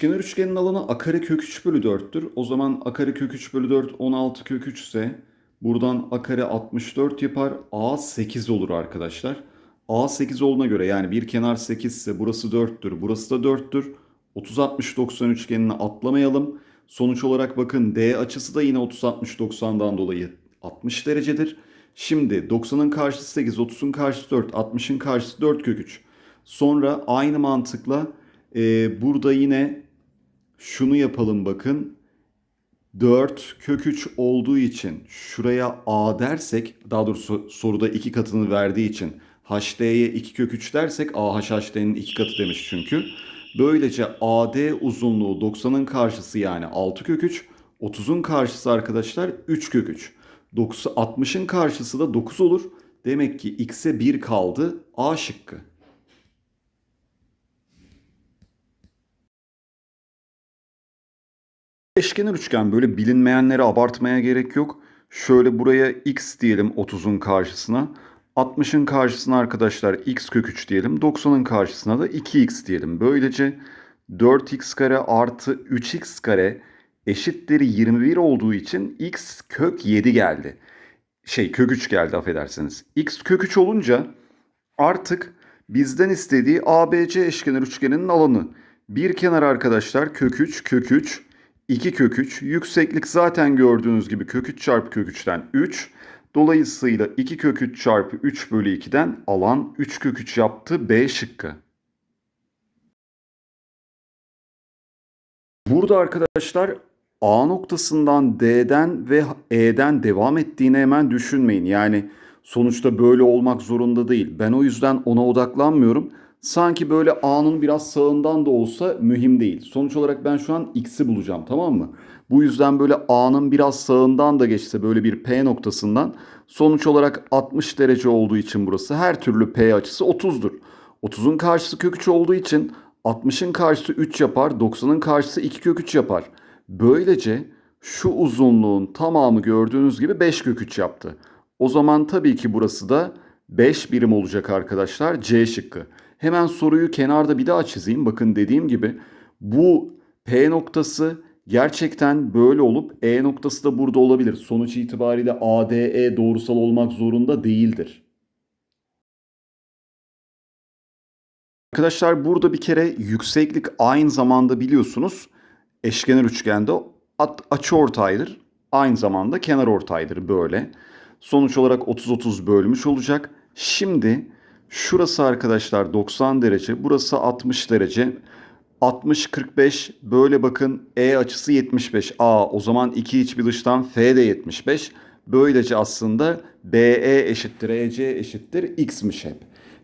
Eşkenar üçgenin alanı a kare kök 3 bölü 4'tür. O zaman a kare kök 3 bölü 4 16 kök 3 ise buradan a kare 64 yapar. A 8 olur arkadaşlar. A 8 olduğuna göre yani bir kenar 8 ise burası 4'tür. Burası da 4'tür. 30-60-90 üçgenini atlamayalım. Sonuç olarak bakın D açısı da yine 30-60-90'dan dolayı 60 derecedir. Şimdi 90'ın karşısı 8, 30'un karşısı 4, 60'ın karşısı 4 kök 3. Sonra aynı mantıkla e, burada yine şunu yapalım bakın. 4 kök 3 olduğu için şuraya a dersek daha doğrusu soruda iki katını verdiği için HD'ye 2 kök 3 dersek A AHHD'nin iki katı demiş çünkü. Böylece AD uzunluğu 90'ın karşısı yani 6 kök 3. 30'un karşısı arkadaşlar 3 kök 3. 60'ın karşısı da 9 olur. Demek ki x'e 1 kaldı. A şıkkı. eşkenar üçgen böyle bilinmeyenleri abartmaya gerek yok. Şöyle buraya x diyelim 30'un karşısına. 60'ın karşısına arkadaşlar x kök 3 diyelim. 90'ın karşısına da 2x diyelim. Böylece 4x kare artı 3x kare eşittir 21 olduğu için x kök 7 geldi. Şey kök 3 geldi affedersiniz. x kök 3 olunca artık bizden istediği ABC eşkenar üçgeninin alanı. Bir kenar arkadaşlar kök 3 kök 3 2 kök 3. Yükseklik zaten gördüğünüz gibi kök 3 çarpı kök 3'ten 3. Dolayısıyla 2 kök 3 çarpı 3 bölü 2'den alan 3 kök 3 yaptı B şıkkı. Burada arkadaşlar A noktasından D'den ve E'den devam ettiğini hemen düşünmeyin. Yani sonuçta böyle olmak zorunda değil. Ben o yüzden ona odaklanmıyorum. Sanki böyle A'nın biraz sağından da olsa mühim değil. Sonuç olarak ben şu an X'i bulacağım tamam mı? Bu yüzden böyle A'nın biraz sağından da geçse böyle bir P noktasından sonuç olarak 60 derece olduğu için burası her türlü P açısı 30'dur. 30'un karşısı kök 3 olduğu için 60'ın karşısı 3 yapar, 90'ın karşısı 2 kök 3 yapar. Böylece şu uzunluğun tamamı gördüğünüz gibi 5 kök 3 yaptı. O zaman tabii ki burası da 5 birim olacak arkadaşlar C şıkkı. Hemen soruyu kenarda bir daha çizeyim. Bakın dediğim gibi bu P noktası gerçekten böyle olup E noktası da burada olabilir. Sonuç itibariyle ADE doğrusal olmak zorunda değildir. Arkadaşlar burada bir kere yükseklik aynı zamanda biliyorsunuz eşkenar üçgende at, açı ortaydır. Aynı zamanda kenar ortaydır böyle. Sonuç olarak 30-30 bölmüş olacak. Şimdi Şurası arkadaşlar 90 derece. Burası 60 derece. 60-45 böyle bakın E açısı 75. A o zaman iki iç bir dıştan F de 75. Böylece aslında BE eşittir EC eşittir X'miş hep.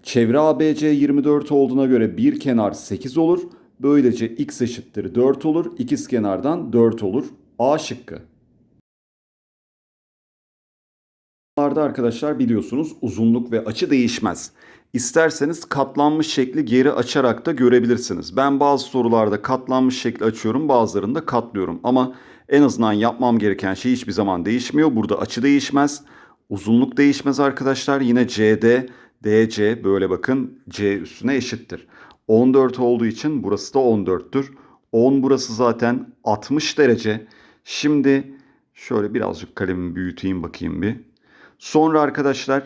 Çevre ABC 24 olduğuna göre bir kenar 8 olur. Böylece X eşittir 4 olur. İkiz kenardan 4 olur. A şıkkı. Arada arkadaşlar biliyorsunuz uzunluk ve açı değişmez. İsterseniz katlanmış şekli geri açarak da görebilirsiniz. Ben bazı sorularda katlanmış şekli açıyorum bazılarında katlıyorum. Ama en azından yapmam gereken şey hiçbir zaman değişmiyor. Burada açı değişmez. Uzunluk değişmez arkadaşlar. Yine CD, DC böyle bakın C üstüne eşittir. 14 olduğu için burası da 14'tür. 10 burası zaten 60 derece. Şimdi şöyle birazcık kalemimi büyüteyim bakayım bir. Sonra arkadaşlar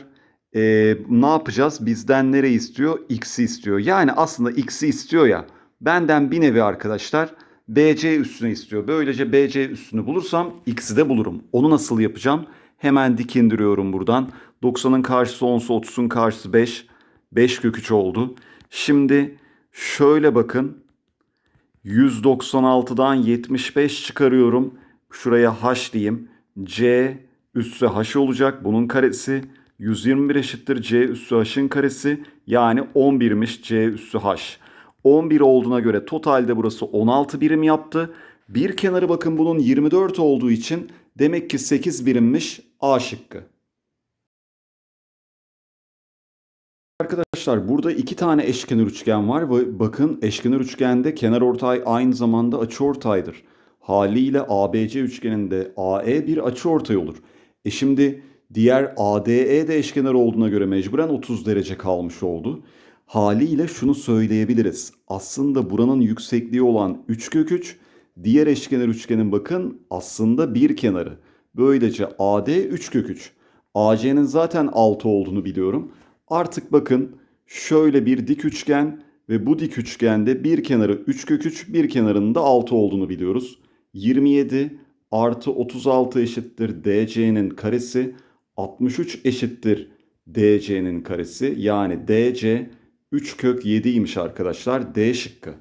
e, ne yapacağız? Bizden nereyi istiyor? X'i istiyor. Yani aslında X'i istiyor ya. Benden bir nevi arkadaşlar BC üstüne istiyor. Böylece BC üstünü bulursam X'i de bulurum. Onu nasıl yapacağım? Hemen dikindiriyorum buradan. 90'ın karşısı 10 30'un karşısı 5. 5 kök 3 oldu. Şimdi şöyle bakın. 196'dan 75 çıkarıyorum. Şuraya H diyeyim. C üssü h olacak. Bunun karesi 121 eşittir c üssü h'ın karesi yani 11'miş c üssü h. 11 olduğuna göre totalde burası 16 birim yaptı. Bir kenarı bakın bunun 24 olduğu için demek ki 8 birimmiş A şıkkı. Arkadaşlar burada iki tane eşkenar üçgen var ve bakın eşkenar üçgende kenar ortay aynı zamanda açı ortaydır. Haliyle ABC üçgeninde AE bir açı ortay olur. E şimdi diğer ADE de eşkenar olduğuna göre mecburen 30 derece kalmış oldu. Haliyle şunu söyleyebiliriz. Aslında buranın yüksekliği olan 3 kök 3, diğer eşkenar üçgenin bakın aslında bir kenarı. Böylece AD 3 kök 3. AC'nin zaten 6 olduğunu biliyorum. Artık bakın şöyle bir dik üçgen ve bu dik üçgende bir kenarı 3 kök 3, bir kenarının da 6 olduğunu biliyoruz. 27 artı 36 eşittir DC'nin karesi 63 eşittir DC'nin karesi yani DC 3 kök 7'ymiş arkadaşlar D şıkkı.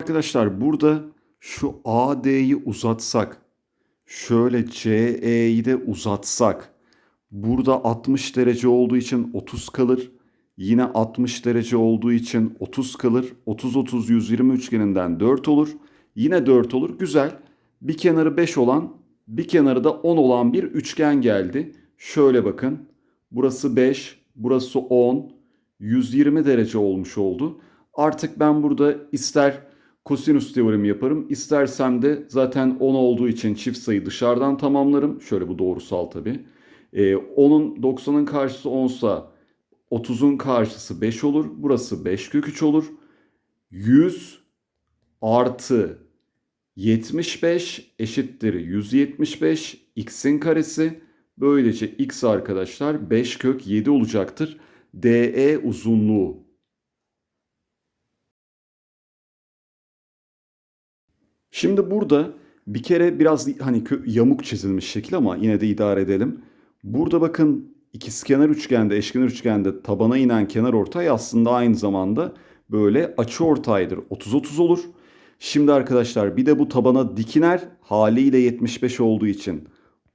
Arkadaşlar burada şu AD'yi uzatsak şöyle CE'yi de uzatsak burada 60 derece olduğu için 30 kalır. Yine 60 derece olduğu için 30 kalır. 30-30-120 üçgeninden 4 olur. Yine 4 olur. Güzel. Bir kenarı 5 olan, bir kenarı da 10 olan bir üçgen geldi. Şöyle bakın. Burası 5, burası 10. 120 derece olmuş oldu. Artık ben burada ister kosinüs teoremi yaparım. İstersem de zaten 10 olduğu için çift sayı dışarıdan tamamlarım. Şöyle bu doğrusal tabi. Ee, 10'un 90'ın karşısı 10 sa 30'un karşısı 5 olur. Burası 5 kök 3 olur. 100 artı 75 eşittir 175 x'in karesi. Böylece x arkadaşlar 5 kök 7 olacaktır. DE uzunluğu. Şimdi burada bir kere biraz hani yamuk çizilmiş şekil ama yine de idare edelim. Burada bakın ikizkenar üçgende, eşkenar üçgende tabana inen kenar ortay aslında aynı zamanda böyle açı ortaydır. 30-30 olur. Şimdi arkadaşlar bir de bu tabana dikiner haliyle 75 olduğu için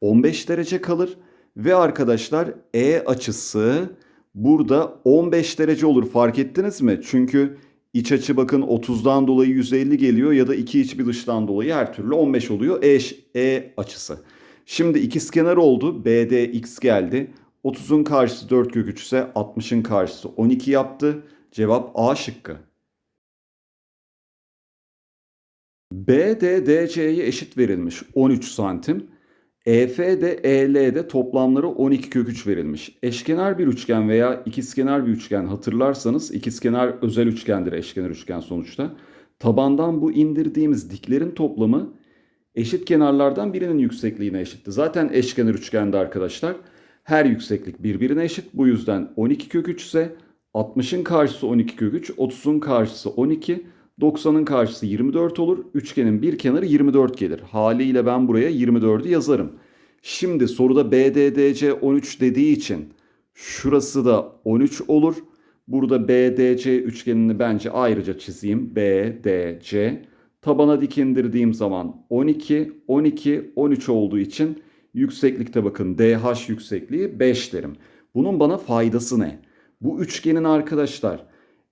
15 derece kalır. Ve arkadaşlar E açısı burada 15 derece olur fark ettiniz mi? Çünkü iç açı bakın 30'dan dolayı 150 geliyor ya da iki iç bir dıştan dolayı her türlü 15 oluyor E, e açısı. Şimdi ikizkenar oldu BD x geldi. 30'un karşısı 4 kök 3 ise 60'ın karşısı 12 yaptı. Cevap A şıkkı. BD eşit verilmiş 13 santim. EF'de EL'de toplamları 12 kök 3 verilmiş. Eşkenar bir üçgen veya ikizkenar bir üçgen hatırlarsanız ikizkenar özel üçgendir eşkenar üçgen sonuçta. Tabandan bu indirdiğimiz diklerin toplamı eşit kenarlardan birinin yüksekliğine eşitti. Zaten eşkenar üçgende arkadaşlar her yükseklik birbirine eşit. Bu yüzden 12 kök 3 ise 60'ın karşısı 12 kök 3, 30'un karşısı 12, 90'ın karşısı 24 olur. Üçgenin bir kenarı 24 gelir. Haliyle ben buraya 24'ü yazarım. Şimdi soruda BDDC 13 dediği için şurası da 13 olur. Burada BDC üçgenini bence ayrıca çizeyim. BDC tabana dikindirdiğim zaman 12, 12, 13 olduğu için yükseklikte bakın DH yüksekliği 5 derim. Bunun bana faydası ne? Bu üçgenin arkadaşlar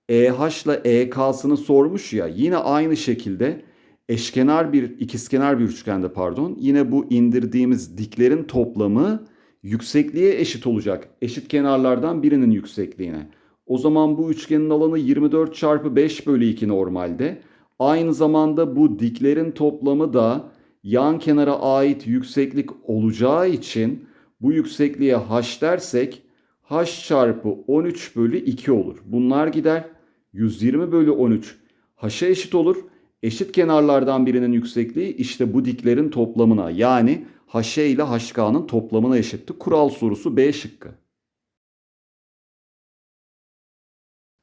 EH ile EK'sını sormuş ya yine aynı şekilde eşkenar bir ikizkenar bir üçgende pardon yine bu indirdiğimiz diklerin toplamı yüksekliğe eşit olacak. Eşit kenarlardan birinin yüksekliğine. O zaman bu üçgenin alanı 24 çarpı 5 bölü 2 normalde. Aynı zamanda bu diklerin toplamı da yan kenara ait yükseklik olacağı için bu yüksekliğe h dersek h çarpı 13 bölü 2 olur. Bunlar gider. 120 bölü 13 haşa eşit olur. Eşit kenarlardan birinin yüksekliği işte bu diklerin toplamına yani haşe ile haşkanın toplamına eşitti. Kural sorusu B şıkkı.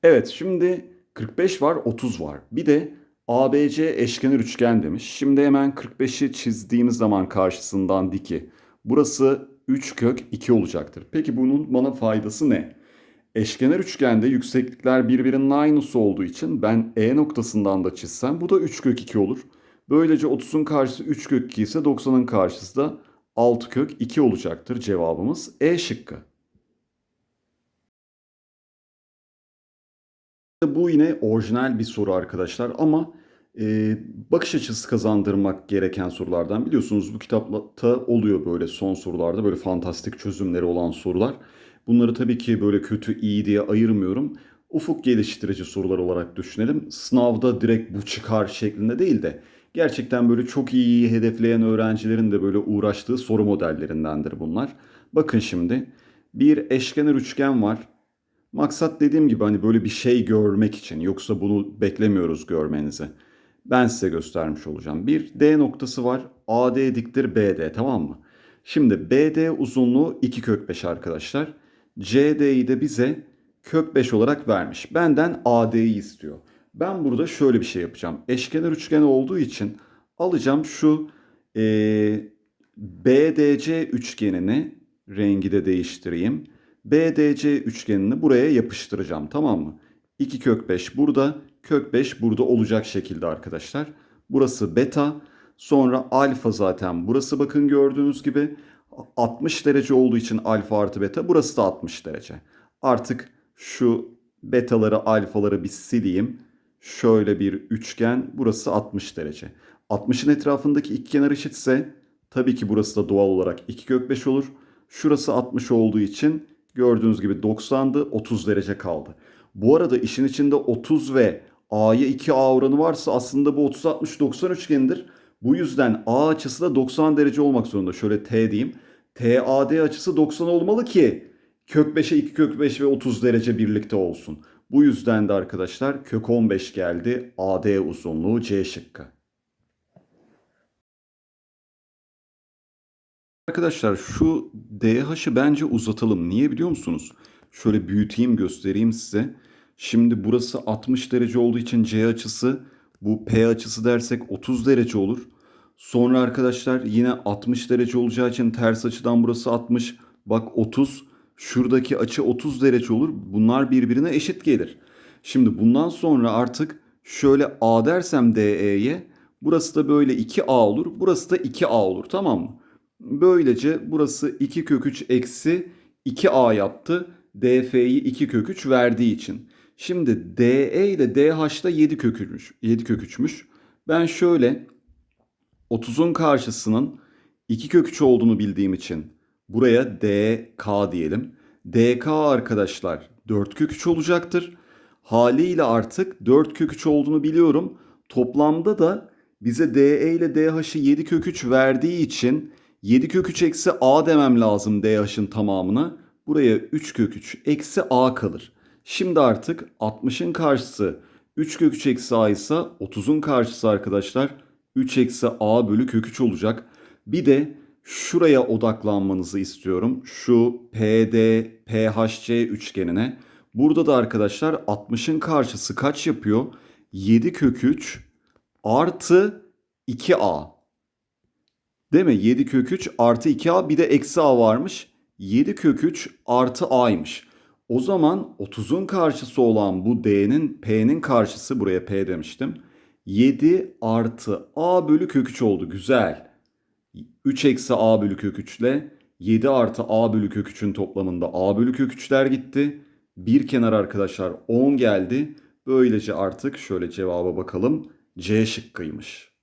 Evet şimdi 45 var 30 var. Bir de ABC eşkenar üçgen demiş. Şimdi hemen 45'i çizdiğimiz zaman karşısından diki. Burası 3 kök 2 olacaktır. Peki bunun bana faydası ne? Eşkenar üçgende yükseklikler birbirinin aynısı olduğu için ben E noktasından da çizsem bu da 3 kök 2 olur. Böylece 30'un karşısı 3 kök 2 ise 90'ın karşısı da 6 kök 2 olacaktır cevabımız E şıkkı. Bu yine orijinal bir soru arkadaşlar ama e, bakış açısı kazandırmak gereken sorulardan biliyorsunuz bu kitapta oluyor böyle son sorularda böyle fantastik çözümleri olan sorular. Bunları tabii ki böyle kötü iyi diye ayırmıyorum. Ufuk geliştirici sorular olarak düşünelim. Sınavda direkt bu çıkar şeklinde değil de gerçekten böyle çok iyi hedefleyen öğrencilerin de böyle uğraştığı soru modellerindendir bunlar. Bakın şimdi bir eşkenar üçgen var. Maksat dediğim gibi hani böyle bir şey görmek için yoksa bunu beklemiyoruz görmenizi. Ben size göstermiş olacağım. Bir D noktası var. AD diktir BD tamam mı? Şimdi BD uzunluğu 2 kök 5 arkadaşlar. CD'yi de bize kök 5 olarak vermiş. Benden AD'yi istiyor. Ben burada şöyle bir şey yapacağım. Eşkenar üçgen olduğu için alacağım şu e, BDC üçgenini rengi de değiştireyim. BDC üçgenini buraya yapıştıracağım tamam mı? 2 kök 5 burada, kök 5 burada olacak şekilde arkadaşlar. Burası beta, sonra alfa zaten burası bakın gördüğünüz gibi. 60 derece olduğu için alfa artı beta burası da 60 derece. Artık şu betaları alfaları bir sileyim. Şöyle bir üçgen burası 60 derece. 60'ın etrafındaki iki kenar eşitse tabii ki burası da doğal olarak 2 kök 5 olur. Şurası 60 olduğu için gördüğünüz gibi 90'dı 30 derece kaldı. Bu arada işin içinde 30 ve A'ya 2 A oranı varsa aslında bu 30-60-90 üçgenidir. Bu yüzden A açısı da 90 derece olmak zorunda. Şöyle T diyeyim. TAD açısı 90 olmalı ki kök 5'e 2 kök 5 ve 30 derece birlikte olsun. Bu yüzden de arkadaşlar kök 15 geldi. AD uzunluğu C şıkkı. Arkadaşlar şu DH'ı bence uzatalım. Niye biliyor musunuz? Şöyle büyüteyim göstereyim size. Şimdi burası 60 derece olduğu için C açısı bu P açısı dersek 30 derece olur. Sonra arkadaşlar yine 60 derece olacağı için ters açıdan burası 60. Bak 30. Şuradaki açı 30 derece olur. Bunlar birbirine eşit gelir. Şimdi bundan sonra artık şöyle A dersem DE'ye burası da böyle 2A olur. Burası da 2A olur tamam mı? Böylece burası 2 kök 3 eksi 2A yaptı. DF'yi 2 kök 3 verdiği için. Şimdi DE ile DH'da 7 kökülmüş. 7 köküçmüş. Ben şöyle 30'un karşısının 2 köküç olduğunu bildiğim için buraya DK diyelim. DK arkadaşlar 4 köküç olacaktır. Haliyle artık 4 köküç olduğunu biliyorum. Toplamda da bize DE ile DH'ı 7 köküç verdiği için 7 köküç eksi A demem lazım DH'ın tamamına. Buraya 3 köküç eksi A kalır. Şimdi artık 60'ın karşısı 3 kök 3 eksi a ise 30'un karşısı arkadaşlar 3 eksi a bölü kök 3 olacak. Bir de şuraya odaklanmanızı istiyorum. Şu PD, PHC üçgenine. Burada da arkadaşlar 60'ın karşısı kaç yapıyor? 7 kök 3 artı 2a. Değil mi? 7 kök 3 artı 2a bir de eksi a varmış. 7 kök 3 artı a'ymış. O zaman 30'un karşısı olan bu D'nin P'nin karşısı buraya P demiştim. 7 artı A bölü kök 3 oldu. Güzel. 3 eksi A bölü kök 3 ile 7 artı A bölü kök 3'ün toplamında A bölü kök 3'ler gitti. Bir kenar arkadaşlar 10 geldi. Böylece artık şöyle cevaba bakalım. C şıkkıymış.